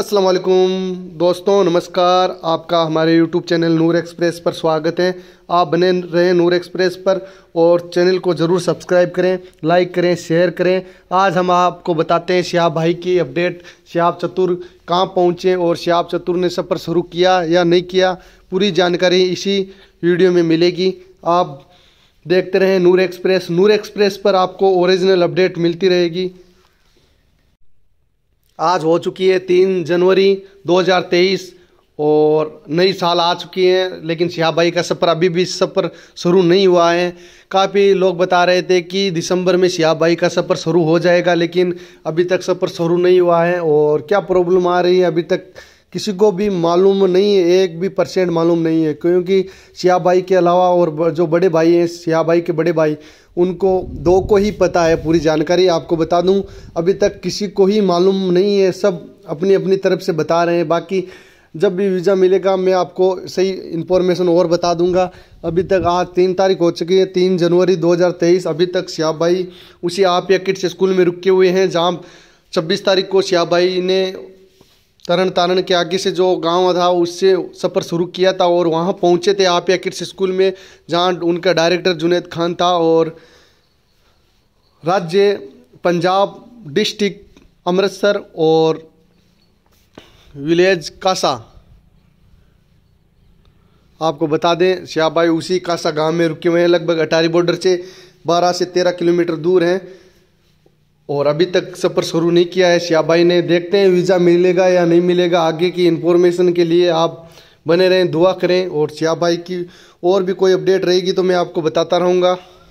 अस्सलाम वालेकुम दोस्तों नमस्कार आपका हमारे यूट्यूब चैनल नूर एक्सप्रेस पर स्वागत है आप बने रहें नूर एक्सप्रेस पर और चैनल को ज़रूर सब्सक्राइब करें लाइक करें शेयर करें आज हम आपको बताते हैं श्याब भाई की अपडेट श्याब चतुर कहाँ पहुँचे और श्याब चतुर ने सफ़र शुरू किया या नहीं किया पूरी जानकारी इसी वीडियो में मिलेगी आप देखते रहें नूर एक्सप्रेस नूर एक्सप्रेस पर आपको ओरिजिनल अपडेट मिलती रहेगी आज हो चुकी है तीन जनवरी 2023 और नई साल आ चुकी है लेकिन शिहाब भाई का सफ़र अभी भी सफ़र शुरू नहीं हुआ है काफ़ी लोग बता रहे थे कि दिसंबर में शिहाब भाई का सफ़र शुरू हो जाएगा लेकिन अभी तक सफ़र शुरू नहीं हुआ है और क्या प्रॉब्लम आ रही है अभी तक किसी को भी मालूम नहीं है एक भी परसेंट मालूम नहीं है क्योंकि सिया भाई के अलावा और जो बड़े भाई हैं सिया भाई के बड़े भाई उनको दो को ही पता है पूरी जानकारी आपको बता दूं अभी तक किसी को ही मालूम नहीं है सब अपनी अपनी तरफ से बता रहे हैं बाकी जब भी वीज़ा मिलेगा मैं आपको सही इन्फॉर्मेशन और बता दूंगा अभी तक आज तीन तारीख हो चुकी है तीन जनवरी 2023 अभी तक श्याप भाई उसी आप या किट्स स्कूल में रुके हुए हैं जहाँ छब्बीस तारीख को श्याप भाई ने तरन तारण के आगे से जो गांव था उससे सफ़र शुरू किया था और वहां पहुंचे थे या किड्स स्कूल में जहां उनका डायरेक्टर जुनेद खान था और राज्य पंजाब डिस्ट्रिक्ट अमृतसर और विलेज कासा आपको बता दें श्याबाई उसी कासा गांव में रुके हुए हैं लगभग अटारी बॉर्डर से 12 से 13 किलोमीटर दूर हैं और अभी तक सफ़र शुरू नहीं किया है श्या भाई ने देखते हैं वीज़ा मिलेगा या नहीं मिलेगा आगे की इन्फॉर्मेशन के लिए आप बने रहें दुआ करें और श्या भाई की और भी कोई अपडेट रहेगी तो मैं आपको बताता रहूँगा